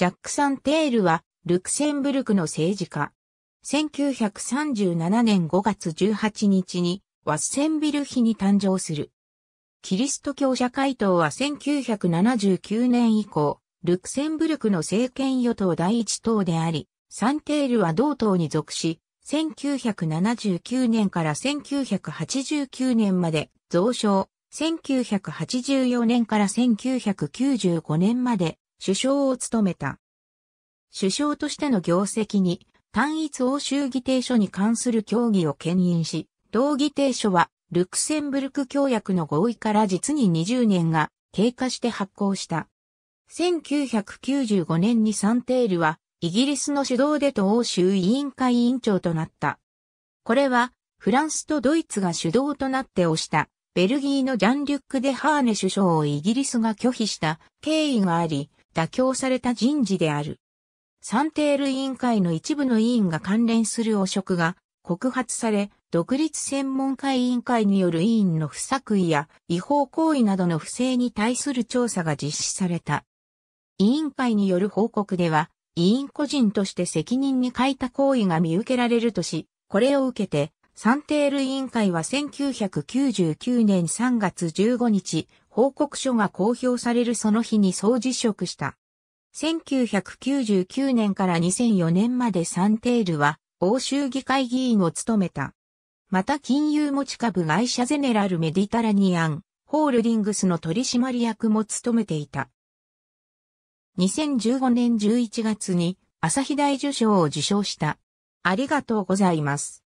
ジャック・サンテールは、ルクセンブルクの政治家。1937年5月18日に、ワッセンビルヒに誕生する。キリスト教社会党は1979年以降、ルクセンブルクの政権与党第一党であり、サンテールは同党に属し、1979年から1989年まで増床、1984年から1995年まで首相を務めた。首相としての業績に、単一欧州議定書に関する協議を牽引し、同議定書は、ルクセンブルク協約の合意から実に20年が経過して発行した。1995年にサンテールは、イギリスの主導でと欧州委員会委員長となった。これは、フランスとドイツが主導となって推した、ベルギーのジャンリュック・デ・ハーネ首相をイギリスが拒否した経緯があり、妥協された人事である。テ定類委員会の一部の委員が関連する汚職が告発され、独立専門家委員会による委員の不作為や違法行為などの不正に対する調査が実施された。委員会による報告では、委員個人として責任に欠いた行為が見受けられるとし、これを受けて算定類委員会は1999年3月15日、報告書が公表されるその日に総辞職した。1999年から2004年までサンテールは欧州議会議員を務めた。また金融持ち株会社ゼネラルメディタラニアンホールディングスの取締役も務めていた。2015年11月に朝日大受賞を受賞した。ありがとうございます。